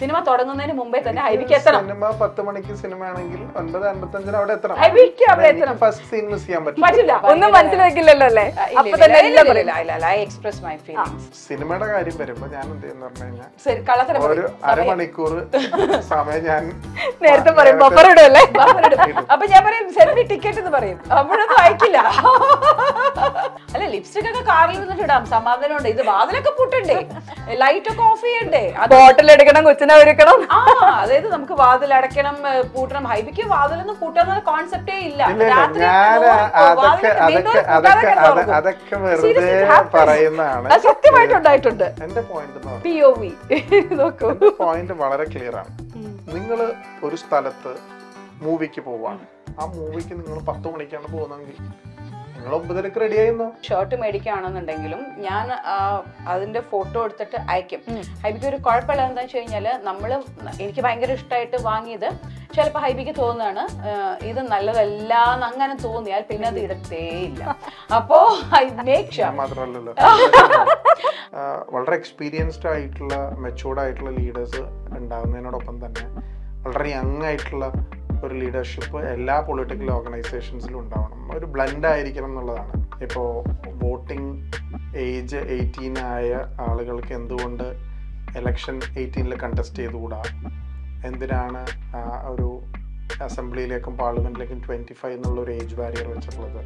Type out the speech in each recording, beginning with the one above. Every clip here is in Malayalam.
സിനിമ തുടങ്ങുന്നതിന് മുമ്പേ തന്നെ ഹൈബിക്ക് എത്തണം സിനിമ പത്ത് മണിക്ക് സിനിമ ആണെങ്കിൽ ഒൻപത് അൻപത്തഞ്ചിന് അവിടെ എത്തണം ഹൈബിക്ക് അവിടെ എത്തണം ഫസ്റ്റ് സീൻ മിസ് ചെയ്യാൻ പറ്റില്ല ഒന്നും മനസ്സിലാക്കില്ലല്ലോ അല്ലേ എക്സ്പ്രസ് മൈ ഫീലിംഗ്സ് സിനിമയുടെ കാര്യം വരുമ്പോ ഞാൻ എന്ത് ചെയ്യുന്ന പറഞ്ഞു കഴിഞ്ഞാൽ ഒരു അരമണിക്കൂർ സമയം ഞാൻ നേരത്തെ പറയും ബഫർ ഇടുമല്ലേ അപ്പൊ ഞാൻ പറയും സെൽഫി ടിക്കറ്റ് എന്ന് പറയും അപ്പോഴൊന്നും അയക്കില്ല അല്ല ലിപ്സ്റ്റിക് ഒക്കെ കാറിൽ നിന്നിട്ട് ഇടാം സമാധാനം ഉണ്ട് ഇത് വാതിലൊക്കെ പൂട്ടണ്ടേ ലൈറ്റ് ഒക്കെ ഓഫ് ചെയ്യണ്ടേ ബോട്ടിൽ എടുക്കണം കൊച്ചിന് തന്നെ ഒരുക്കണം അതായത് നമുക്ക് വാതിൽ അടയ്ക്കണം പൂട്ടണം ഹൈബിക്ക് വാതിലൊന്നും പൂട്ടാൻ കോൺസെപ്റ്റേ ഇല്ല അതൊക്കെ സത്യമായിട്ടുണ്ടായിട്ടുണ്ട് point P O V point വളരെ ക്ലിയർ ആണ് നിങ്ങൾ ഒരു സ്ഥലത്ത് മൂവിക്ക് പോവാണ് ആ മൂവിക്ക് നിങ്ങൾ പത്ത് മണിക്കാണ് പോകുന്നതെങ്കിൽ ഷർട്ട് മേടിക്കുകയാണെന്നുണ്ടെങ്കിലും ഞാൻ അതിന്റെ ഫോട്ടോ എടുത്തിട്ട് അയക്കും ഹൈബിക്ക് ഒരു കുഴപ്പമില്ല എന്താണെന്ന് വെച്ച് കഴിഞ്ഞാല് നമ്മൾ എനിക്ക് ഭയങ്കര ഇഷ്ടമായിട്ട് വാങ്ങിയത് ചിലപ്പോൾ ഹൈബിക്ക് തോന്നുകയാണ് ഇത് നല്ലതല്ല എന്ന് അങ്ങനെ തോന്നിയാൽ പിന്നെ അത് ഇല്ല അപ്പോ ഐ മാത്രമല്ലല്ലോ വളരെ എക്സ്പീരിയൻസ്ഡ് ആയിട്ടുള്ള മെച്ചൂർഡ് ആയിട്ടുള്ള ലീഡേഴ്സ് ഉണ്ടാകുന്നതിനോടൊപ്പം തന്നെ വളരെ യങ് ആയിട്ടുള്ള ഒരു ലീഡർഷിപ്പ് എല്ലാ പൊളിറ്റിക്കൽ ഓർഗനൈസേഷൻസിലും ഉണ്ടാവണം ഒരു ബ്ലൻഡ് ആയിരിക്കണം എന്നുള്ളതാണ് ഇപ്പോൾ വോട്ടിംഗ് ഏജ് എയ്റ്റീൻ ആയ ആളുകൾക്ക് എന്തുകൊണ്ട് എലക്ഷൻ എയ്റ്റീനിൽ കണ്ടസ്റ്റ് ചെയ്തുകൂടാ എന്തിനാണ് ഒരു അസംബ്ലിയിലേക്കും പാർലമെൻറ്റിലേക്കും ട്വൻറ്റി ഫൈവ് എന്നുള്ള ഒരു ഏജ് ബാരിയർ വെച്ചിട്ടുള്ളത്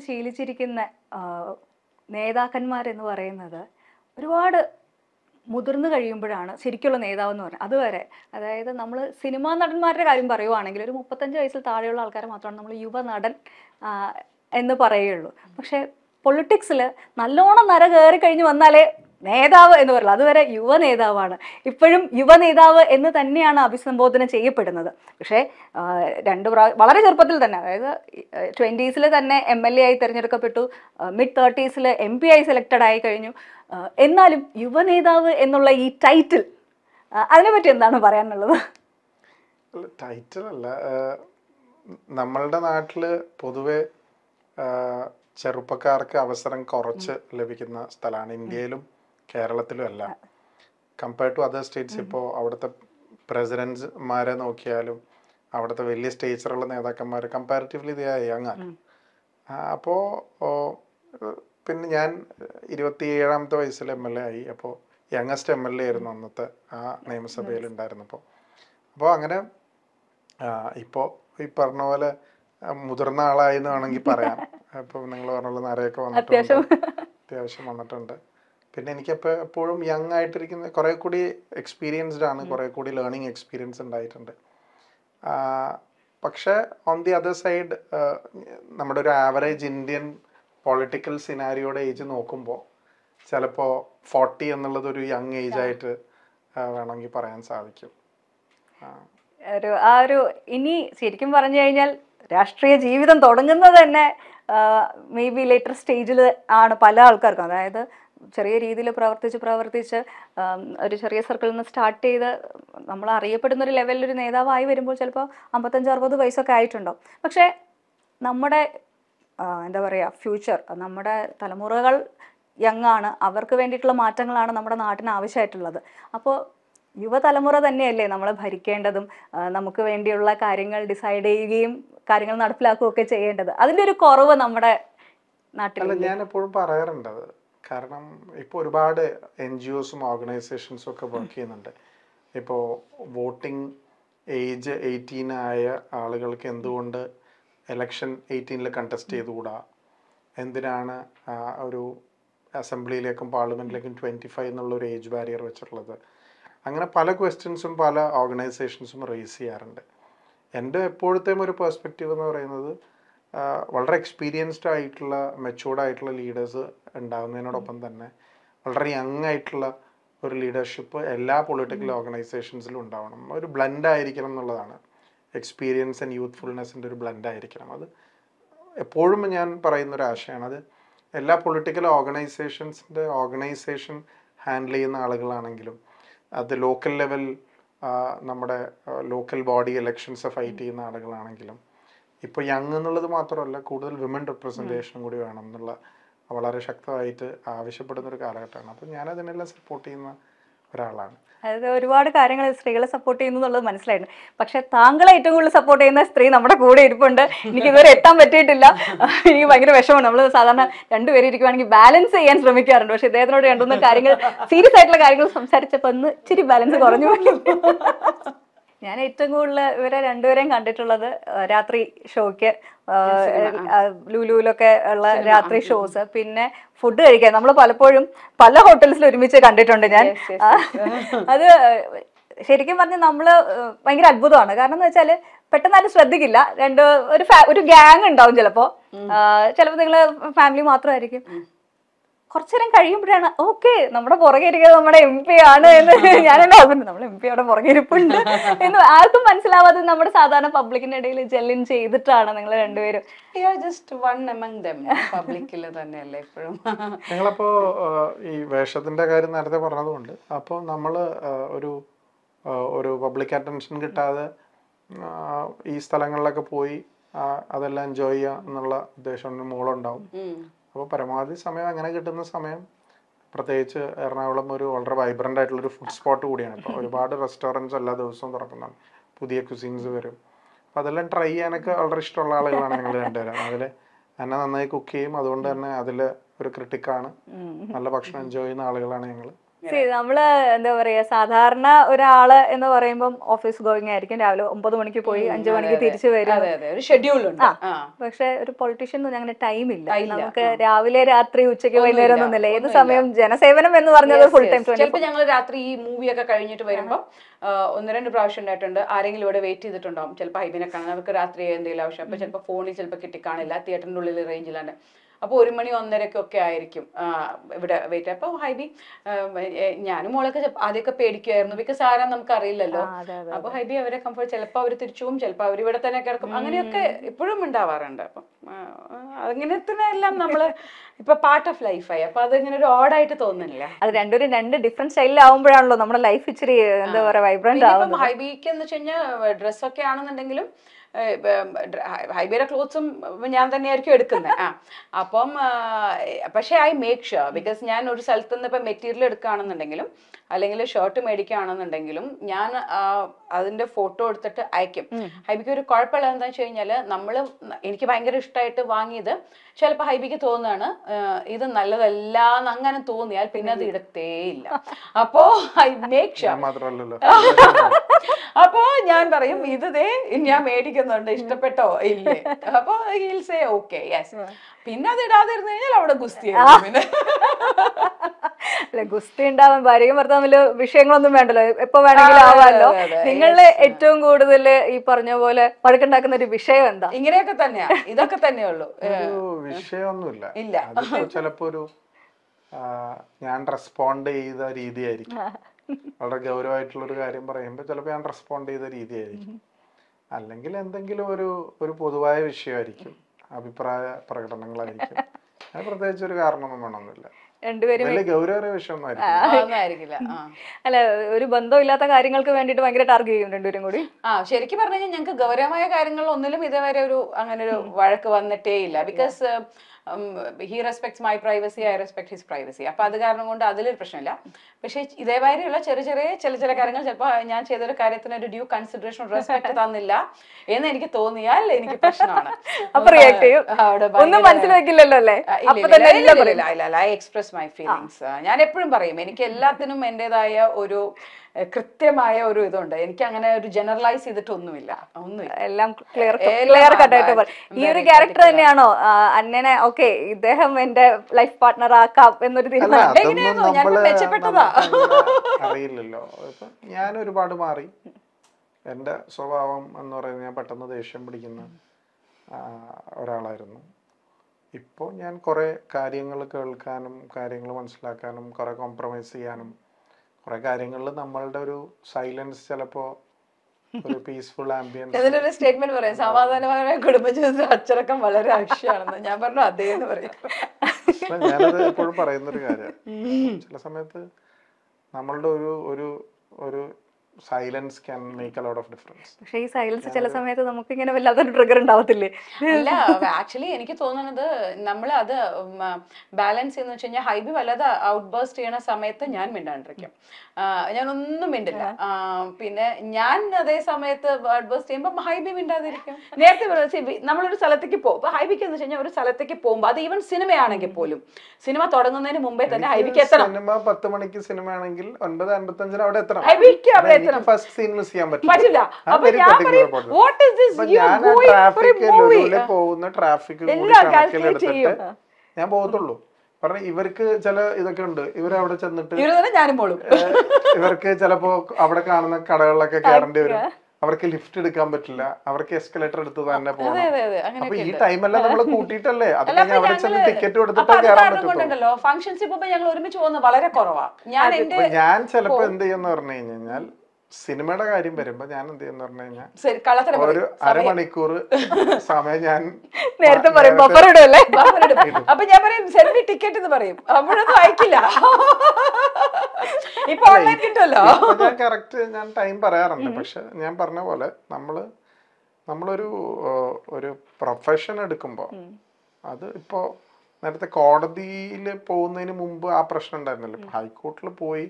കൊണ്ട് ശീലിച്ചിരിക്കുന്ന നേതാക്കന്മാരെന്ന് പറയുന്നത് ഒരുപാട് മുതിർന്നു കഴിയുമ്പോഴാണ് ശരിക്കുള്ള നേതാവ് എന്ന് പറയുന്നത് അതുവരെ അതായത് നമ്മൾ സിനിമാ നടന്മാരുടെ കാര്യം പറയുവാണെങ്കിൽ ഒരു മുപ്പത്തഞ്ച് വയസ്സിൽ താഴെയുള്ള ആൾക്കാരെ മാത്രമാണ് നമ്മൾ യുവ നടൻ എന്ന് പറയുള്ളൂ പക്ഷേ പൊളിറ്റിക്സിൽ നല്ലോണം നര കയറി കഴിഞ്ഞ് വന്നാലേ നേതാവ് എന്ന് പറയുന്നത് അതുവരെ യുവ നേതാവാണ് ഇപ്പോഴും യുവ നേതാവ് എന്ന് തന്നെയാണ് അഭിസംബോധന ചെയ്യപ്പെടുന്നത് പക്ഷേ രണ്ട് പ്രാവശ്യം വളരെ ചെറുപ്പത്തിൽ തന്നെ അതായത് ട്വൻറ്റീസിൽ തന്നെ എം എൽ എ ആയി തിരഞ്ഞെടുക്കപ്പെട്ടു മിഡ് തേർട്ടീസിൽ എം പി ആയി സെലക്റ്റഡ് ആയി കഴിഞ്ഞു എന്നാലും യുവ നേതാവ് എന്നുള്ള ഈ ടൈറ്റിൽ അതിനെപ്പറ്റി എന്താണ് പറയാനുള്ളത് ടൈറ്റിൽ അല്ല നമ്മളുടെ നാട്ടിൽ പൊതുവെ ചെറുപ്പക്കാർക്ക് അവസരം കുറച്ച് ലഭിക്കുന്ന സ്ഥലമാണ് ഇന്ത്യയിലും കേരളത്തിലും അല്ല കമ്പയർഡ് ടു അതർ സ്റ്റേറ്റ്സ് ഇപ്പോൾ അവിടുത്തെ പ്രസിഡന്റ്സ്മാരെ നോക്കിയാലും അവിടുത്തെ വലിയ സ്റ്റേറ്റ്സിലുള്ള നേതാക്കന്മാർ കമ്പാരിറ്റീവ്ലി ദേ യങ് ആണ് അപ്പോൾ പിന്നെ ഞാൻ ഏഴാമത്തെ വയസ്സിൽ എം എൽ എ ആയി അപ്പോൾ യങ്ങസ്റ്റ് എം എൽ എ ആയിരുന്നു അന്നത്തെ ആ നിയമസഭയിൽ ഉണ്ടായിരുന്നപ്പോൾ അപ്പോൾ അങ്ങനെ ഇപ്പോൾ ഈ പറഞ്ഞ പോലെ മുതിർന്ന ആളായി എന്ന് വേണമെങ്കിൽ പറയാം ഇപ്പം നിങ്ങൾ പറഞ്ഞ പോലെ നിറയൊക്കെ വന്നിട്ടുണ്ട് അത്യാവശ്യം വന്നിട്ടുണ്ട് പിന്നെ എനിക്കപ്പോൾ എപ്പോഴും യങ് ആയിട്ടിരിക്കുന്ന കുറേ കൂടി എക്സ്പീരിയൻസ്ഡ് ആണ് കുറേ കൂടി ലേണിംഗ് എക്സ്പീരിയൻസ് ഉണ്ടായിട്ടുണ്ട് പക്ഷേ ഓൺ ദി അതർ സൈഡ് നമ്മുടെ ഒരു ആവറേജ് ഇന്ത്യൻ പൊളിറ്റിക്കൽ സിനാരിയോടെ ഏജ് നോക്കുമ്പോൾ ചിലപ്പോൾ ഫോർട്ടി എന്നുള്ളത് ഒരു യങ് ഏജ് ആയിട്ട് വേണമെങ്കിൽ പറയാൻ സാധിക്കും ഒരു ആ ഒരു ഇനി ശരിക്കും പറഞ്ഞു കഴിഞ്ഞാൽ രാഷ്ട്രീയ ജീവിതം തുടങ്ങുന്നത് തന്നെ മേ ബി ലേറ്റർ സ്റ്റേജിൽ ആണ് പല ആൾക്കാർക്കും അതായത് ചെറിയ രീതിയിൽ പ്രവർത്തിച്ച് പ്രവർത്തിച്ച് ഒരു ചെറിയ സർക്കിളിൽ നിന്ന് സ്റ്റാർട്ട് ചെയ്ത് നമ്മൾ അറിയപ്പെടുന്ന ഒരു ലെവലിൽ ഒരു നേതാവായി വരുമ്പോൾ ചിലപ്പോൾ അമ്പത്തഞ്ച് അറുപത് വയസ്സൊക്കെ ആയിട്ടുണ്ടോ പക്ഷേ നമ്മുടെ എന്താ പറയുക ഫ്യൂച്ചർ നമ്മുടെ തലമുറകൾ യങ് ആണ് അവർക്ക് വേണ്ടിയിട്ടുള്ള മാറ്റങ്ങളാണ് നമ്മുടെ നാട്ടിന് ആവശ്യമായിട്ടുള്ളത് അപ്പോൾ യുവതലമുറ തന്നെയല്ലേ നമ്മൾ ഭരിക്കേണ്ടതും നമുക്ക് വേണ്ടിയുള്ള കാര്യങ്ങൾ ഡിസൈഡ് ചെയ്യുകയും കാര്യങ്ങൾ നടപ്പിലാക്കുകയൊക്കെ ചെയ്യേണ്ടത് അതിൻ്റെ ഒരു കുറവ് നമ്മുടെ നാട്ടിൽ ഞാൻ എപ്പോഴും പറയാറുണ്ട് കാരണം ഇപ്പോൾ ഒരുപാട് എൻ ജി ഒസും ഓർഗനൈസേഷൻസും ഒക്കെ വർക്ക് ചെയ്യുന്നുണ്ട് ഇപ്പോൾ വോട്ടിംഗ് ഏജ് എയ്റ്റീൻ ആയ ആളുകൾക്ക് എന്തുകൊണ്ട് എലക്ഷൻ എയ്റ്റീനിൽ കണ്ടസ്റ്റ് ചെയ്തുകൂടാ എന്തിനാണ് ഒരു അസംബ്ലിയിലേക്കും പാർലമെൻറ്റിലേക്കും ട്വൻറ്റി ഫൈവ് എന്നുള്ള ഒരു ഏജ് ബാരിയർ വെച്ചിട്ടുള്ളത് അങ്ങനെ പല ക്വസ്റ്റ്യൻസും പല ഓർഗനൈസേഷൻസും റേസ് ചെയ്യാറുണ്ട് എൻ്റെ എപ്പോഴത്തെയും ഒരു പെർസ്പെക്റ്റീവ് എന്ന് പറയുന്നത് വളരെ എക്സ്പീരിയൻസ്ഡ് ആയിട്ടുള്ള മെച്ചൂർഡ് ആയിട്ടുള്ള ലീഡേഴ്സ് ഉണ്ടാകുന്നതിനോടൊപ്പം തന്നെ വളരെ യങ് ആയിട്ടുള്ള ഒരു ലീഡർഷിപ്പ് എല്ലാ പൊളിറ്റിക്കൽ ഓർഗനൈസേഷൻസിലും ഉണ്ടാവണം ഒരു ബ്ലെൻഡ് ആയിരിക്കണം എന്നുള്ളതാണ് എക്സ്പീരിയൻസ് ആൻഡ് യൂത്ത്ഫുൾനെസ്സിൻ്റെ ഒരു ബ്ലെൻഡ് ആയിരിക്കണം അത് എപ്പോഴും ഞാൻ പറയുന്ന ഒരു ആശയമാണ് അത് എല്ലാ പൊളിറ്റിക്കൽ ഓർഗനൈസേഷൻസിൻ്റെ ഓർഗനൈസേഷൻ ഹാൻഡിൽ ചെയ്യുന്ന ആളുകളാണെങ്കിലും അത് ലോക്കൽ ലെവൽ നമ്മുടെ ലോക്കൽ ബോഡി ഇലക്ഷൻസ് ഫൈറ്റ് ചെയ്യുന്ന ആളുകളാണെങ്കിലും ഇപ്പോൾ യങ് എന്നുള്ളത് മാത്രമല്ല കൂടുതൽ വിമൻ റെപ്രസെൻറ്റേഷനും കൂടി വേണം എന്നുള്ള വളരെ ശക്തമായിട്ട് ആവശ്യപ്പെടുന്ന ഒരു കാലഘട്ടമാണ് അപ്പോൾ ഞാൻ അതിനെല്ലാം സപ്പോർട്ട് ചെയ്യുന്ന ഒരാളാണ് അതായത് ഒരുപാട് കാര്യങ്ങൾ സ്ത്രീകളെ സപ്പോർട്ട് ചെയ്യുന്നു എന്നുള്ളത് മനസ്സിലായിരുന്നു പക്ഷെ താങ്കളെ ഏറ്റവും കൂടുതൽ സപ്പോർട്ട് ചെയ്യുന്ന സ്ത്രീ നമ്മുടെ കൂടെ ഇരിപ്പുണ്ട് എനിക്ക് ഇതുവരെ എത്താൻ പറ്റിയിട്ടില്ല എനിക്ക് ഭയങ്കര വിഷമമാണ് നമ്മൾ സാധാരണ രണ്ടുപേരും ഇരിക്കുവാണെങ്കിൽ ബാലൻസ് ചെയ്യാൻ ശ്രമിക്കാറുണ്ട് പക്ഷെ ഇദ്ദേഹത്തിനോട് രണ്ടുമൂന്ന് കാര്യങ്ങൾ സീരിയസ് ആയിട്ടുള്ള കാര്യങ്ങൾ സംസാരിച്ചപ്പോൾ ഇന്ന് ഇച്ചിരി ബാലൻസ് കുറഞ്ഞു ഞാൻ ഏറ്റവും കൂടുതൽ ഇവരെ രണ്ടുപേരെയും കണ്ടിട്ടുള്ളത് രാത്രി ഷോയ്ക്ക് ലുലുവിലൊക്കെ ഉള്ള രാത്രി ഷോസ് പിന്നെ ഫുഡ് കഴിക്കാൻ നമ്മൾ പലപ്പോഴും പല ഹോട്ടൽസിൽ ഒരുമിച്ച് കണ്ടിട്ടുണ്ട് ഞാൻ അത് ശരിക്കും പറഞ്ഞാൽ നമ്മൾ ഭയങ്കര അത്ഭുതമാണ് കാരണം എന്ന് വെച്ചാൽ പെട്ടെന്ന് ആരും ശ്രദ്ധിക്കില്ല രണ്ട് ഒരു ഒരു ഗ്യാങ് ഉണ്ടാവും ചിലപ്പോൾ ചിലപ്പോൾ നിങ്ങൾ ഫാമിലി മാത്രമായിരിക്കും കുറച്ചു നേരം കഴിയുമ്പോഴാണ് ഓക്കെ നമ്മുടെ പുറകെ ഇരിക്കുന്നത് നമ്മുടെ എം പി ആണ് എന്ന് ഞാൻ എൻ്റെ ഹസ്ബൻഡ് നമ്മുടെ എം പി അവിടെ പുറകെ ഇരിപ്പുണ്ട് എന്ന് ആർക്കും മനസ്സിലാവാതെ നമ്മുടെ സാധാരണ പബ്ലിക്കിന്റെ ഇടയിൽ ജെല്ലിൻ ചെയ്തിട്ടാണ് നിങ്ങൾ രണ്ടുപേരും നിങ്ങളപ്പോ ഈ വേഷത്തിന്റെ കാര്യം നേരത്തെ പറഞ്ഞതുകൊണ്ട് അപ്പോൾ നമ്മള് ഒരു ഒരു പബ്ലിക് അറ്റൻഷൻ കിട്ടാതെ ഈ സ്ഥലങ്ങളിലൊക്കെ പോയി അതെല്ലാം എൻജോയ് ചെയ്യുക എന്നുള്ള ഉദ്ദേശം മോളുണ്ടാവും അപ്പോൾ പരമാവധി സമയം അങ്ങനെ കിട്ടുന്ന സമയം പ്രത്യേകിച്ച് എറണാകുളം ഒരു വളരെ വൈബ്രൻ്റ് ആയിട്ടുള്ള ഒരു ഫുഡ് സ്പോട്ട് കൂടിയാണ് ഇപ്പോൾ ഒരുപാട് റെസ്റ്റോറൻറ്റ്സ് എല്ലാ ദിവസവും തുറക്കുന്നതാണ് പുതിയ കുസിൻസ് വരും അപ്പോൾ അതെല്ലാം ട്രൈ ചെയ്യാനൊക്കെ വളരെ ഇഷ്ടമുള്ള ആളുകളാണ് ഞങ്ങൾ രണ്ടുപേരും അതിൽ എന്നെ നന്നായി കുക്ക് ചെയ്യും അതുകൊണ്ട് തന്നെ അതിൽ ഒരു ക്രിട്ടിക്കാണ് നല്ല ഭക്ഷണം എൻജോയ് ചെയ്യുന്ന ആളുകളാണ് ഞങ്ങൾ നമ്മള് എന്താ പറയാ സാധാരണ ഒരാള് എന്ന് പറയുമ്പോൾ ഓഫീസ് ഗോയിങ് ആയിരിക്കും രാവിലെ ഒമ്പത് മണിക്ക് പോയി അഞ്ചു മണിക്ക് തിരിച്ചു വരും പക്ഷെ ഒരു പൊളിറ്റീഷ്യൻ അങ്ങനെ ടൈം ഇല്ല നമുക്ക് രാവിലെ രാത്രി ഉച്ചയ്ക്ക് വൈകുന്നേരം ഒന്നുമില്ല ഏത് സമയം ജനസേവനം എന്ന് പറഞ്ഞത് ഫുൾ ടൈം ചിലപ്പോൾ ഞങ്ങൾ രാത്രി ഈ മൂവിയൊക്കെ കഴിഞ്ഞിട്ട് വരുമ്പോൾ ഒന്ന് രണ്ട് പ്രാവശ്യം ഉണ്ടായിട്ടുണ്ട് ആരെങ്കിലും ഇവിടെ വെയിറ്റ് ചെയ്തിട്ടുണ്ടാവും ചിലപ്പോൾ ഹൈബിനെ കാണാൻ അവർക്ക് രാത്രി എന്തെങ്കിലും ആവശ്യം അപ്പൊ ചിലപ്പോൾ ഫോണിൽ ചിലപ്പോൾ കിട്ടിക്കാണില്ല തിയേറ്ററിന്റെ ഉള്ളിൽ റേഞ്ചിലാണ് അപ്പോൾ ഒരു മണി ഒന്നരക്കൊക്കെ ആയിരിക്കും ഇവിടെ വെയിറ്റ് അപ്പോൾ ഹൈബി ഞാനും മോളൊക്കെ ആദ്യമൊക്കെ പേടിക്കുമായിരുന്നു ബിക്കോസ് ആരാ നമുക്ക് അറിയില്ലല്ലോ അപ്പോൾ ഹൈബി അവരെ കംഫർട്ട് ചിലപ്പോൾ അവർ തിരിച്ചു പോകും ചിലപ്പോൾ അവർ ഇവിടെ തന്നെ കിടക്കും അങ്ങനെയൊക്കെ ഇപ്പോഴും ഉണ്ടാവാറുണ്ട് അപ്പം അങ്ങനെ തന്നെ എല്ലാം നമ്മൾ ഇപ്പൊ പാർട്ട് ഓഫ് ലൈഫായി അപ്പൊ അതിങ്ങനെ ഒരു ഓഡായിട്ട് തോന്നുന്നില്ല അത് രണ്ടുപേരും രണ്ട് ഡിഫറെന്റ് സ്റ്റൈലിലാവുമ്പോഴാണല്ലോ നമ്മുടെ ലൈഫ് ഇച്ചിരി എന്താ പറയാ വൈബ്രന്റ് ആവുന്നത് ഹൈബിക്ക് എന്ന് വെച്ച് കഴിഞ്ഞാൽ ഡ്രസ്സൊക്കെ ആണെന്നുണ്ടെങ്കിലും ഹൈബയുടെ ക്ലോത്ത്സും ഞാൻ തന്നെയായിരിക്കും എടുക്കുന്നത് ആ അപ്പം പക്ഷേ ഐ മേക്ക് ഷുവർ ബിക്കോസ് ഞാൻ ഒരു സ്ഥലത്ത് നിന്ന് ഇപ്പം മെറ്റീരിയൽ എടുക്കുകയാണെന്നുണ്ടെങ്കിലും അല്ലെങ്കിൽ ഷർട്ട് മേടിക്കുകയാണെന്നുണ്ടെങ്കിലും ഞാൻ അതിന്റെ ഫോട്ടോ എടുത്തിട്ട് അയക്കും ഹൈബിക്ക് ഒരു കുഴപ്പമില്ല എന്താ വെച്ച് കഴിഞ്ഞാൽ നമ്മൾ എനിക്ക് ഭയങ്കര ഇഷ്ടമായിട്ട് വാങ്ങിയത് ചിലപ്പോൾ ഹൈബിക്ക് തോന്നുകയാണ് ഇത് നല്ലതല്ല എന്ന് അങ്ങനെ തോന്നിയാൽ പിന്നെ അത് ഇടത്തേയില്ല അപ്പോ ഐ മേക്ക് ഷുവർ അപ്പോ ഞാൻ പറയും ഇത് ഞാൻ മേടിക്കുന്നത് ചോദിക്കുന്നുണ്ട് ഇഷ്ടപ്പെട്ടോ ഇല്ലേ അപ്പൊ ഹിൽസേ സേ ഓക്കെ യെസ് പിന്നെ അത് ഇടാതിരുന്നു കഴിഞ്ഞാൽ അവിടെ ഗുസ്തി പിന്നെ ഗുസ്തി ഉണ്ടാവാൻ ഭാര്യയും ഭർത്താവിൽ വിഷയങ്ങളൊന്നും വേണ്ടല്ലോ എപ്പൊ വേണമെങ്കിലും ആവാല്ലോ നിങ്ങളിലെ ഏറ്റവും കൂടുതൽ ഈ പറഞ്ഞ പോലെ വഴക്കുണ്ടാക്കുന്ന ഒരു വിഷയം എന്താ ഇങ്ങനെയൊക്കെ തന്നെയാ ഇതൊക്കെ തന്നെയുള്ളൂ വിഷയമൊന്നുമില്ല ഇല്ല ചിലപ്പോ ഒരു ഞാൻ റെസ്പോണ്ട് ചെയ്ത രീതിയായിരിക്കും വളരെ ഗൗരവമായിട്ടുള്ള ഒരു കാര്യം പറയുമ്പോൾ ചിലപ്പോൾ ഞാൻ റെസ്പോണ്ട് ചെയ്ത രീതിയായിരിക്കും അല്ലെങ്കിൽ എന്തെങ്കിലും ഒരു ഒരു പൊതുവായ വിഷയമായിരിക്കും അഭിപ്രായ പ്രകടനങ്ങളായിരിക്കും അത് പ്രത്യേകിച്ച് ഒരു കാരണമൊന്നും വേണമെന്നില്ല അല്ല ഒരു ബന്ധമില്ലാത്ത കാര്യങ്ങൾക്ക് വേണ്ടിട്ട് ഭയങ്കര ടാർഗറ്റ് ചെയ്യും രണ്ടുപേരും കൂടി ആ ശരിക്കും പറഞ്ഞു കഴിഞ്ഞാൽ ഞങ്ങൾക്ക് ഗൗരവമായ കാര്യങ്ങളിൽ ഒന്നിലും ഇതുവരെ ഒരു അങ്ങനെ ഒരു വഴക്ക് വന്നിട്ടേ ഇല്ല because he respects my privacy I respect his privacy അപ്പോൾ അത് കാരണം കൊണ്ട് അതിലൊരു പ്രശ്നമില്ല പക്ഷേ ഇതേമാതിരിയുള്ള ചെറിയ ചെറിയ ചില ചില കാര്യങ്ങൾ ചിലപ്പോൾ ഞാൻ ചെയ്തൊരു കാര്യത്തിന് ഒരു ഡ്യൂ കൺസിഡറേഷൻ റെസ്പെക്ട് തന്നില്ല എന്ന് എനിക്ക് തോന്നിയാൽ എനിക്ക് പ്രശ്നമാണ് റിയാക്ട് ചെയ്യും ഒന്നും അല്ലേ എക്സ്പ്രസ് മൈ ഫീലിങ്സ് ഞാൻ എപ്പോഴും പറയും എനിക്ക് എല്ലാത്തിനും എൻ്റെതായ ഒരു കൃത്യമായ ഒരു ഇതുണ്ട് എനിക്ക് അങ്ങനെ ഒരു ജനറലൈസ് ചെയ്തിട്ടൊന്നുമില്ല ഒന്നുമില്ല എല്ലാം ക്ലിയർ ക്ലിയർ കട്ടായിട്ട് ഈ ഒരു ക്യാരക്ടർ തന്നെയാണോ അന്നനെ ഓക്കെ ഇദ്ദേഹം എന്റെ ലൈഫ് പാർട്ട്ണർ ആക്കാം എന്നൊരു തീരുമാനം മെച്ചപ്പെട്ടതാ അറിയില്ലല്ലോ ഞാൻ ഒരുപാട് മാറി എന്റെ സ്വഭാവം എന്ന് പറയുന്നത് ഞാൻ പെട്ടെന്ന് ദേഷ്യം പിടിക്കുന്ന ഒരാളായിരുന്നു ഇപ്പോൾ ഞാൻ കുറേ കാര്യങ്ങൾ കേൾക്കാനും കാര്യങ്ങൾ മനസ്സിലാക്കാനും കുറേ കോംപ്രമൈസ് ചെയ്യാനും കുറെ കാര്യങ്ങളിൽ നമ്മളുടെ ഒരു സൈലൻസ് ചിലപ്പോ ഒരു പീസ്ഫുൾ ആംബിയൻസ് അതിലൊരു സ്റ്റേറ്റ്മെന്റ് പറയാം സമാധാനപരമായ കുടുംബജീവിതത്തിൽ അച്ചടക്കം വളരെ ആവശ്യമാണെന്ന് ഞാൻ പറഞ്ഞു അതേ എന്ന് പറയാം ഞാനത് എപ്പോഴും പറയുന്നൊരു കാര്യം ചില സമയത്ത് നമ്മളുടെ ഒരു ഒരു ഒരു silence can make a lot of difference പക്ഷേ ഈ സൈലൻസ് ചില സമയത്ത് നമുക്ക് ഇങ്ങനെ വല്ലാത്തൊരു ട്രിഗർ ഉണ്ടാവത്തില്ലേ അല്ല ആക്ച്വലി എനിക്ക് തോന്നുന്നത് നമ്മൾ അത് ബാലൻസ് ചെയ്യുന്ന വെച്ച് കഴിഞ്ഞാൽ ഹൈബി വല്ലാതെ ഔട്ട് ബേസ്റ്റ് ചെയ്യണ സമയത്ത് ഞാൻ മിണ്ടാണ്ടിരിക്കും ഞാനൊന്നും മിണ്ടില്ല പിന്നെ ഞാൻ അതേ സമയത്ത് ഔട്ട് ബേസ്റ്റ് ചെയ്യുമ്പോൾ ഹൈബി മിണ്ടാതിരിക്കും നേരത്തെ നമ്മളൊരു സ്ഥലത്തേക്ക് പോകും ഇപ്പൊ ഹൈബിക്ക് എന്ന് വെച്ച് കഴിഞ്ഞാൽ ഒരു സ്ഥലത്തേക്ക് പോകുമ്പോൾ അത് ഈവൻ സിനിമയാണെങ്കിൽ പോലും സിനിമ തുടങ്ങുന്നതിന് മുമ്പേ തന്നെ ഹൈബിക്ക് എത്തണം സിനിമ പത്ത് മണിക്ക് സിനിമയാണെങ്കിൽ ആണെങ്കിൽ ഒൻപത് അമ്പത്തഞ്ചിന് അവിടെ എത്തണം ഹൈബിക്ക് അവിടെ ഫസ്റ്റ് ചെയ്യാൻ പറ്റില്ല ഞാൻ പറയും വാട്ട് പോകുന്ന ഞാൻ പോകത്തുള്ളൂ കാരണം ഇവർക്ക് ചില ഇതൊക്കെ ഉണ്ട് ഇവർ അവിടെ ചെന്നിട്ട് ഇവർക്ക് ചിലപ്പോ അവിടെ കാണുന്ന കടകളിലൊക്കെ കയറേണ്ടി വരും അവർക്ക് ലിഫ്റ്റ് എടുക്കാൻ പറ്റില്ല അവർക്ക് എസ്കലേറ്റർ എടുത്ത് തന്നെ പോകണം അപ്പൊ ഈ ടൈമെല്ലാം നമ്മൾ കൂട്ടിയിട്ടല്ലേ അത് അവിടെ ചെന്ന് ടിക്കറ്റ് കൊടുത്തിട്ട് കയറാൻ പറ്റുള്ളൂ ഞങ്ങൾ ഒരുമിച്ച് പോകുന്നത് വളരെ ഞാൻ ചിലപ്പോ എന്ത് ചെയ്യുന്ന പറഞ്ഞു കഴിഞ്ഞാൽ സിനിമയുടെ കാര്യം വരുമ്പോ ഞാൻ എന്ത് ചെയ്യുന്ന പറഞ്ഞു കഴിഞ്ഞാൽ ഒരു അരമണിക്കൂർ സമയം ഞാൻ നേരത്തെ പറയും ബഫർ ഇടുമല്ലേ അപ്പൊ ഞാൻ പറയും സെൽഫി ടിക്കറ്റ് എന്ന് പറയും അപ്പോഴൊന്നും അയക്കില്ല ഞാൻ കറക്റ്റ് ഞാൻ ടൈം പറയാറുണ്ട് പക്ഷെ ഞാൻ പറഞ്ഞ പോലെ നമ്മള് നമ്മളൊരു ഒരു പ്രൊഫഷൻ എടുക്കുമ്പോൾ അത് ഇപ്പോ നേരത്തെ കോടതിയിൽ പോകുന്നതിന് മുമ്പ് ആ പ്രശ്നം ഉണ്ടായിരുന്നല്ലോ ഹൈക്കോർട്ടിൽ പോയി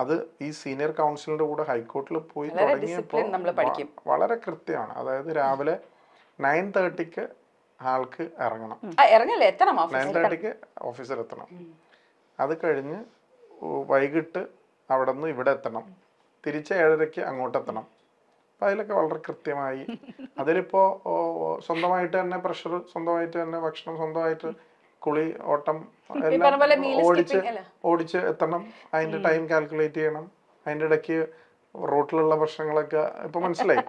അത് ഈ സീനിയർ കൗൺസിലിന്റെ കൂടെ ഹൈക്കോർട്ടിൽ പോയി തുടങ്ങിയപ്പോൾ വളരെ കൃത്യമാണ് അതായത് രാവിലെ നയൻ തേർട്ടിക്ക് ആൾക്ക് ഇറങ്ങണം നയൻ തേർട്ടിക്ക് ഓഫീസിൽ എത്തണം അത് കഴിഞ്ഞ് വൈകിട്ട് അവിടെ നിന്ന് ഇവിടെ എത്തണം തിരിച്ച് ഏഴരയ്ക്ക് അങ്ങോട്ട് എത്തണം അപ്പൊ അതിലൊക്കെ വളരെ കൃത്യമായി അതിലിപ്പോ സ്വന്തമായിട്ട് തന്നെ പ്രഷർ സ്വന്തമായിട്ട് തന്നെ ഭക്ഷണം സ്വന്തമായിട്ട് കുളി ഓട്ടം എല്ലാം ഓടിച്ച് ഓടിച്ച് എത്തണം അതിന്റെ ടൈം കാൽക്കുലേറ്റ് ചെയ്യണം അതിന്റെ ഇടയ്ക്ക് റോട്ടിലുള്ള പ്രശ്നങ്ങളൊക്കെ ഇപ്പൊ മനസ്സിലായി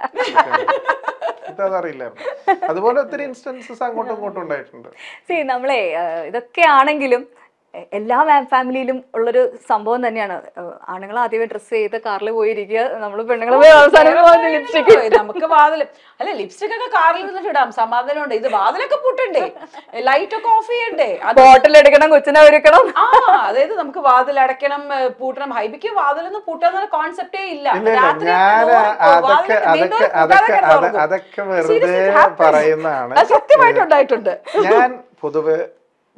അതറിയില്ലായിരുന്നു അതുപോലെ ഒത്തിരി ഇൻസ്റ്റൻസസ് അങ്ങോട്ടും ഇങ്ങോട്ടും ഉണ്ടായിട്ടുണ്ട് നമ്മളെ ഇതൊക്കെ ആണെങ്കിലും എല്ലാ മാം ഫാമിലിയിലും ഉള്ളൊരു സംഭവം തന്നെയാണ് ആണുങ്ങൾ ആദ്യമേ ഡ്രസ്സ് ചെയ്ത് കാറിൽ പോയിരിക്കുക നമ്മൾ പെണ്ണുങ്ങൾ പോയി അവസാനം ലിപ്സ്റ്റിക് നമുക്ക് വാതിൽ അല്ല ലിപ്സ്റ്റിക് ഒക്കെ കാറിൽ നിന്നിട്ട് ഇടാം സമാധാനമുണ്ട് ഇത് വാതിലൊക്കെ പൂട്ടണ്ടേ ലൈറ്റ് ഒക്കെ ഓഫ് ചെയ്യണ്ടേ ബോട്ടിൽ എടുക്കണം കൊച്ചിനെ ഒരുക്കണം അതായത് നമുക്ക് വാതിൽ അടയ്ക്കണം പൂട്ടണം ഹൈബിക്ക് വാതിലൊന്നും പൂട്ടാന്ന് കോൺസെപ്റ്റേ ഇല്ല അതൊക്കെ വെറുതെ സത്യമായിട്ടുണ്ടായിട്ടുണ്ട് ഞാൻ പൊതുവെ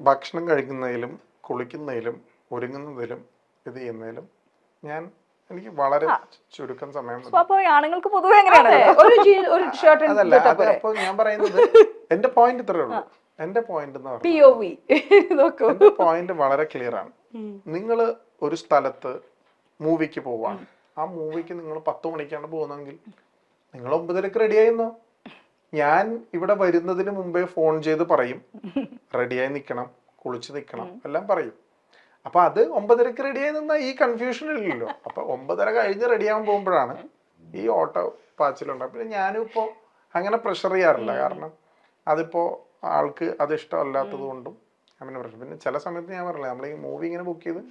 ഭക്ഷണം കഴിക്കുന്നതിലും കുളിക്കുന്നതിലും ഒരുങ്ങുന്നതിലും ഇത് ചെയ്യുന്നതിലും ഞാൻ എനിക്ക് വളരെ ചുരുക്കം സമയം ഞാൻ പറയുന്നത് എന്റെ പോയിന്റ് ഇത്രേ ഉള്ളൂ എന്റെ പോയിന്റ് എന്ന് പോയിന്റ് വളരെ ക്ലിയർ ആണ് നിങ്ങൾ ഒരു സ്ഥലത്ത് മൂവിക്ക് പോവാണ് ആ മൂവിക്ക് നിങ്ങൾ പത്ത് മണിക്കാണ് പോകുന്നതെങ്കിൽ നിങ്ങൾ ഒമ്പതരക്ക് റെഡി ആയിരുന്നു ഞാൻ ഇവിടെ വരുന്നതിന് മുമ്പേ ഫോൺ ചെയ്ത് പറയും റെഡിയായി നിൽക്കണം കുളിച്ച് നിൽക്കണം എല്ലാം പറയും അപ്പൊ അത് ഒമ്പതരക്ക് ആയി നിന്നാ ഈ കൺഫ്യൂഷൻ ഇല്ലല്ലോ അപ്പൊ ഒമ്പതര കഴിഞ്ഞ് റെഡിയാകാൻ പോകുമ്പോഴാണ് ഈ ഓട്ടോ പാച്ചിലുണ്ടാവും പിന്നെ ഞാനും ഇപ്പോൾ അങ്ങനെ പ്രഷർ ചെയ്യാറില്ല കാരണം അതിപ്പോൾ ആൾക്ക് അത് ഇഷ്ടമല്ലാത്തത് കൊണ്ടും അങ്ങനെ പ്രഷർ പിന്നെ ചില സമയത്ത് ഞാൻ പറഞ്ഞില്ല നമ്മൾ ഈ മൂവി ഇങ്ങനെ ബുക്ക് ചെയ്ത്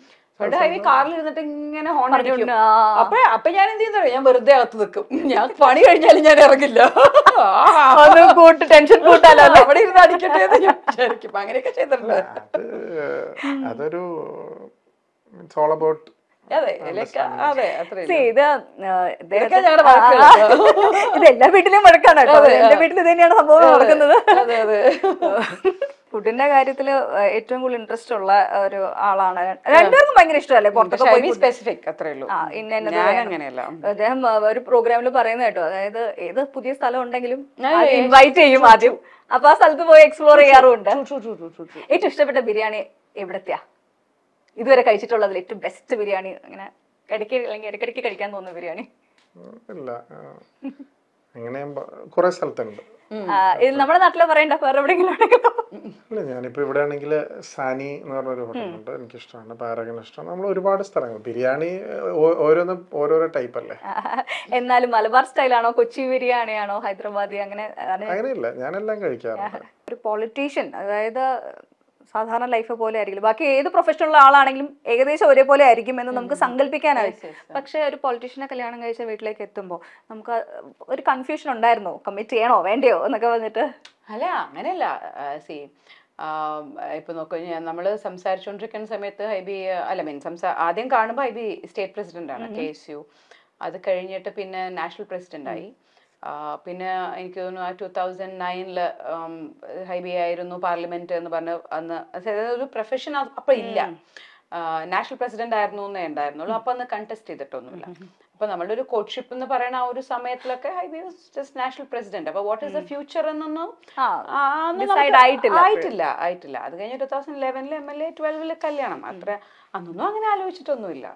കാറിൽ ഇരുന്നിട്ട് ഇങ്ങനെ ഹോൺ അടിക്കുന്നു അപ്പൊ അപ്പൊ ഞാൻ എന്ത് ചെയ്യുന്ന ഞാൻ വെറുതെ അകത്ത് നിൽക്കും ഞാൻ പണി കഴിഞ്ഞാലും ഞാൻ ഇറങ്ങില്ല കൂട്ട് ടെൻഷൻ കൂട്ടാലോ അവിടെ ഇരുന്ന് അടിക്കട്ടെ എന്ന് ഞാൻ വിചാരിക്കും അങ്ങനെയൊക്കെ ചെയ്തിട്ടുണ്ട് അതൊരു ഇറ്റ്സ് ഓൾ അബൌട്ട് ഇത് എല്ലാ വീട്ടിലെയും മുഴക്കാണ് കേട്ടോ എന്റെ വീട്ടിൽ ഇത് തന്നെയാണ് സംഭവം നടക്കുന്നത് ഫുഡിന്റെ കാര്യത്തിൽ ഏറ്റവും കൂടുതൽ ഇൻട്രസ്റ്റ് ഉള്ള ഒരു ആളാണ് രണ്ടുപേർക്കും ഭയങ്കര ഇഷ്ടമല്ലേ പോയി സ്പെസിഫിക് അദ്ദേഹം ഒരു പ്രോഗ്രാമിൽ പറയുന്ന കേട്ടോ അതായത് ഏത് പുതിയ സ്ഥലം ഉണ്ടെങ്കിലും ഇൻവൈറ്റ് ചെയ്യും ആദ്യം അപ്പൊ ആ സ്ഥലത്ത് പോയി എക്സ്പ്ലോർ ചെയ്യാറുണ്ട് ഏറ്റവും ഇഷ്ടപ്പെട്ട ബിരിയാണി എവിടത്തെയാ ഇതുവരെ കഴിച്ചിട്ടുള്ളതിൽ ഏറ്റവും ബെസ്റ്റ് ബിരിയാണി അങ്ങനെ ഇടയ്ക്ക് അല്ലെങ്കിൽ ഇടയ്ക്കിടയ്ക്ക് കഴിക്കാൻ തോന്നുന്ന ബിരിയാണി ഇല്ല അങ്ങനെ കുറെ സ്ഥലത്തുണ്ട് ഇത് നമ്മുടെ നാട്ടിൽ പറയണ്ട വേറെ എവിടെയെങ്കിലും ഞാനിപ്പോ ഇവിടെ ആണെങ്കിൽ സാനി എന്ന് പറഞ്ഞൊരു ഹോട്ടലുണ്ട് എനിക്ക് ഇഷ്ടമാണ് പാരഗൺ ഇഷ്ടമാണ് നമ്മൾ ഒരുപാട് സ്ഥലങ്ങൾ ബിരിയാണി ഓരോന്നും ഓരോരോ ടൈപ്പ് അല്ലേ എന്നാലും മലബാർ സ്റ്റൈലാണോ കൊച്ചി ബിരിയാണി ആണോ ഹൈദരാബാദി അങ്ങനെ അങ്ങനെയില്ല ഞാനെല്ലാം കഴിക്കാറുണ്ട് ഒരു പൊളിറ്റീഷ്യൻ അതായത് സാധാരണ ലൈഫ് പോലെ ആയിരിക്കില്ല ബാക്കി ഏത് പ്രൊഫഷനുള്ള ആളാണെങ്കിലും ഏകദേശം ഒരേപോലെ ആയിരിക്കും എന്ന് നമുക്ക് സങ്കല്പിക്കാനായി പക്ഷെ ഒരു പൊളിറ്റീഷ്യനെ കല്യാണം കഴിച്ച വീട്ടിലേക്ക് എത്തുമ്പോൾ നമുക്ക് ഒരു കൺഫ്യൂഷൻ ഉണ്ടായിരുന്നോ കമ്മിറ്റ് ചെയ്യണോ വേണ്ടയോ എന്നൊക്കെ വന്നിട്ട് അല്ല അങ്ങനെയല്ല സി ഇപ്പൊ നോക്കൂ ഞാൻ നമ്മൾ സംസാരിച്ചുകൊണ്ടിരിക്കുന്ന സമയത്ത് ബി അല്ല മീൻ സംസാ ആദ്യം കാണുമ്പോൾ ബി സ്റ്റേറ്റ് പ്രസിഡന്റ് ആണ് കെ എസ് യു അത് കഴിഞ്ഞിട്ട് പിന്നെ നാഷണൽ പ്രസിഡന്റ് ആയി പിന്നെ എനിക്ക് തോന്നുന്നു ആ ടു തൗസൻഡ് നയനില് ഹൈബി ആയിരുന്നു പാർലമെന്റ് എന്ന് പറഞ്ഞ അന്ന് ഒരു പ്രൊഫഷൻ അപ്പൊ ഇല്ല നാഷണൽ പ്രസിഡന്റ് ആയിരുന്നു എന്നേ ഉണ്ടായിരുന്നുള്ളൂ അപ്പൊ അന്ന് കണ്ടസ്റ്റ് ചെയ്തിട്ടൊന്നുമില്ല അപ്പൊ നമ്മുടെ ഒരു കോഡ്ഷിപ്പ് എന്ന് പറയുന്ന ആ ഒരു സമയത്തിലൊക്കെ Hibi B just national president അപ്പൊ വാട്ട് ഇസ് ദ ഫ്യൂച്ചർ എന്നൊന്നും ആയിട്ടില്ല ആയിട്ടില്ല അത് കഴിഞ്ഞ് ടു തൗസൻഡ് ലെവനിൽ എം എൽ എ ട്വൽവില് കല്യാണം അത്ര അന്നൊന്നും അങ്ങനെ ആലോചിച്ചിട്ടൊന്നുമില്ല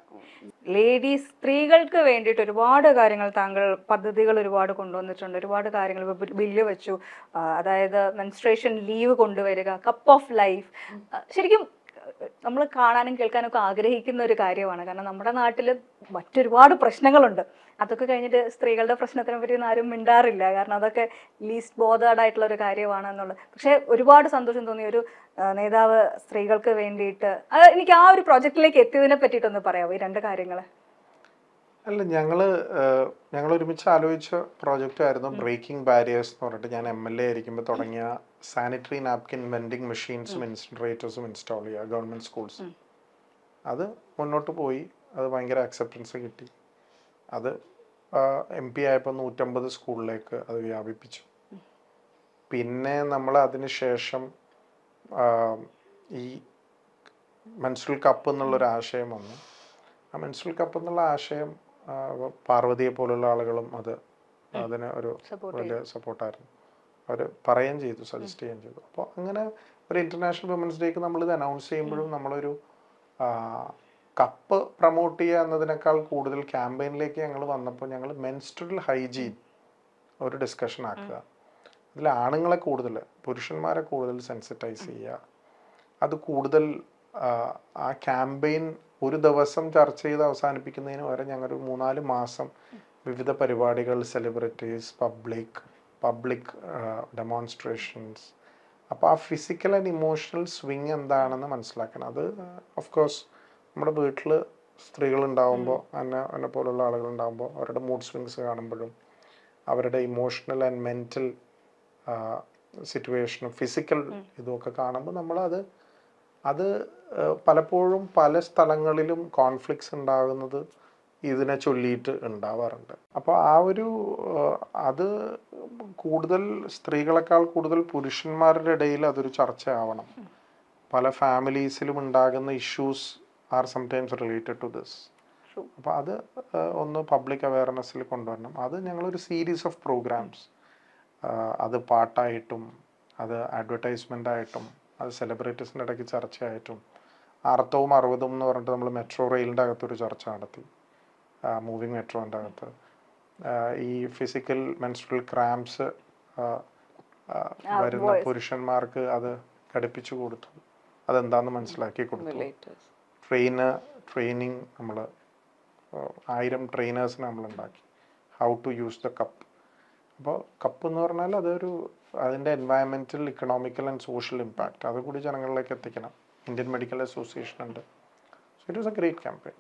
ലേഡീസ് സ്ത്രീകൾക്ക് വേണ്ടിയിട്ട് ഒരുപാട് കാര്യങ്ങൾ താങ്കൾ പദ്ധതികൾ ഒരുപാട് കൊണ്ടുവന്നിട്ടുണ്ട് ഒരുപാട് കാര്യങ്ങൾ ബില്ല് വെച്ചു അതായത് മെൻസ്ട്രേഷൻ ലീവ് കൊണ്ടുവരിക കപ്പ് ഓഫ് ലൈഫ് ശരിക്കും നമ്മൾ കാണാനും കേൾക്കാനും ഒക്കെ ആഗ്രഹിക്കുന്ന ഒരു കാര്യമാണ് കാരണം നമ്മുടെ നാട്ടിൽ മറ്റൊരുപാട് പ്രശ്നങ്ങളുണ്ട് അതൊക്കെ കഴിഞ്ഞിട്ട് സ്ത്രീകളുടെ പ്രശ്നത്തിനെ പറ്റി ആരും മിണ്ടാറില്ല കാരണം അതൊക്കെ ലീസ്റ്റ് ബോധേഡായിട്ടുള്ള ഒരു കാര്യമാണ് എന്നുള്ളത് പക്ഷേ ഒരുപാട് സന്തോഷം തോന്നിയ ഒരു നേതാവ് സ്ത്രീകൾക്ക് വേണ്ടിയിട്ട് എനിക്ക് ആ ഒരു പ്രോജക്റ്റിലേക്ക് എത്തിയതിനെ പറ്റിയിട്ടൊന്ന് പറയാമോ ഈ രണ്ട് കാര്യങ്ങൾ അല്ല ഞങ്ങൾ ഞങ്ങൾ ഒരുമിച്ച് ആലോചിച്ച പ്രോജക്റ്റ് ആയിരുന്നു ബ്രേക്കിംഗ് ബാരിയേഴ്സ് എന്ന് പറഞ്ഞിട്ട് ഞാൻ എം എൽ എ ആയിരിക്കുമ്പോൾ തുടങ്ങിയ സാനിറ്ററി നാപ്കിൻ വെൻഡിങ് മെഷീൻസും ഇൻസിൻറേറ്റേഴ്സും ഇൻസ്റ്റാൾ ചെയ്യുക ഗവൺമെൻറ് സ്കൂൾസ് അത് മുന്നോട്ട് പോയി അത് ഭയങ്കര അക്സെപ്റ്റൻസ് കിട്ടി അത് എം പി ആയപ്പോൾ നൂറ്റമ്പത് സ്കൂളിലേക്ക് അത് വ്യാപിപ്പിച്ചു പിന്നെ നമ്മൾ അതിന് ശേഷം ഈ മെൻസുൽ കപ്പ് എന്നുള്ളൊരു ആശയം വന്നു ആ മെൻസുൽ കപ്പ് എന്നുള്ള ആശയം പാർവതിയെ പോലുള്ള ആളുകളും അത് അതിന് ഒരു വലിയ സപ്പോർട്ടായിരുന്നു അവർ പറയുകയും ചെയ്തു സജസ്റ്റ് ചെയ്യുകയും ചെയ്തു അപ്പോൾ അങ്ങനെ ഒരു ഇന്റർനാഷണൽ വിമൻസ് ഡേക്ക് നമ്മൾ ഇത് അനൗൺസ് ചെയ്യുമ്പോഴും നമ്മളൊരു കപ്പ് പ്രൊമോട്ട് ചെയ്യുക എന്നതിനേക്കാൾ കൂടുതൽ ക്യാമ്പയിനിലേക്ക് ഞങ്ങൾ വന്നപ്പോൾ ഞങ്ങൾ മെൻസ്ട്രൽ ഹൈജീൻ ഒരു ഡിസ്കഷൻ ആക്കുക അതിൽ ആണുങ്ങളെ കൂടുതൽ പുരുഷന്മാരെ കൂടുതൽ സെൻസിറ്റൈസ് ചെയ്യുക അത് കൂടുതൽ ആ ക്യാമ്പയിൻ ഒരു ദിവസം ചർച്ച ചെയ്ത് അവസാനിപ്പിക്കുന്നതിന് വരെ ഞങ്ങളൊരു മൂന്നാല് മാസം വിവിധ പരിപാടികൾ സെലിബ്രിറ്റീസ് പബ്ലിക് പബ്ലിക് ഡെമോൺസ്ട്രേഷൻസ് അപ്പോൾ ആ ഫിസിക്കൽ ആൻഡ് ഇമോഷണൽ സ്വിങ് എന്താണെന്ന് മനസ്സിലാക്കണം അത് ഓഫ് കോഴ്സ് നമ്മുടെ വീട്ടിൽ സ്ത്രീകളുണ്ടാവുമ്പോൾ എന്നെ എന്നെ പോലുള്ള ആളുകളുണ്ടാവുമ്പോൾ അവരുടെ മൂഡ് സ്വിങ്സ് കാണുമ്പോഴും അവരുടെ ഇമോഷണൽ ആൻഡ് മെൻറ്റൽ സിറ്റുവേഷനും ഫിസിക്കൽ ഇതുമൊക്കെ കാണുമ്പോൾ നമ്മളത് അത് പലപ്പോഴും പല സ്ഥലങ്ങളിലും കോൺഫ്ലിക്ട്സ് ഉണ്ടാകുന്നത് ഇതിനെ ചൊല്ലിയിട്ട് ഉണ്ടാവാറുണ്ട് അപ്പോൾ ആ ഒരു അത് കൂടുതൽ സ്ത്രീകളെക്കാൾ കൂടുതൽ പുരുഷന്മാരുടെ ഇടയിൽ അതൊരു ചർച്ചയാവണം പല ഫാമിലീസിലും ഉണ്ടാകുന്ന issues are sometimes related to this അപ്പോൾ അത് ഒന്ന് പബ്ലിക് അവയർനെസ്സിൽ കൊണ്ടുവരണം അത് ഞങ്ങളൊരു സീരീസ് ഓഫ് പ്രോഗ്രാംസ് അത് പാട്ടായിട്ടും അത് അഡ്വർടൈസ്മെൻ്റായിട്ടും അത് സെലിബ്രിറ്റീസിൻ്റെ ഇടയ്ക്ക് ചർച്ചയായിട്ടും അർത്ഥവും അറുപതും എന്ന് പറഞ്ഞിട്ട് നമ്മൾ മെട്രോ റെയിലിൻ്റെ അകത്തൊരു ചർച്ച നടത്തി മൂവിങ് മെട്രോൻ്റെ അകത്ത് ഈ ഫിസിക്കൽ മെൻസ്ട്രൽ ക്രാംസ് വരുന്ന പുരുഷന്മാർക്ക് അത് ഘടിപ്പിച്ചു കൊടുത്തു അതെന്താന്ന് മനസ്സിലാക്കി കൊടുത്തു ട്രെയിന് ട്രെയിനിങ് നമ്മൾ ആയിരം ട്രെയിനേഴ്സിനെ നമ്മൾ ഉണ്ടാക്കി how to use the cup അപ്പോൾ കപ്പ് എന്ന് പറഞ്ഞാൽ അതൊരു അതിൻ്റെ environmental economical and social impact അതുകൂടി ജനങ്ങളിലേക്ക് എത്തിക്കണം ഇന്ത്യൻ മെഡിക്കൽ അസോസിയേഷൻ ഉണ്ട് so it is a great campaign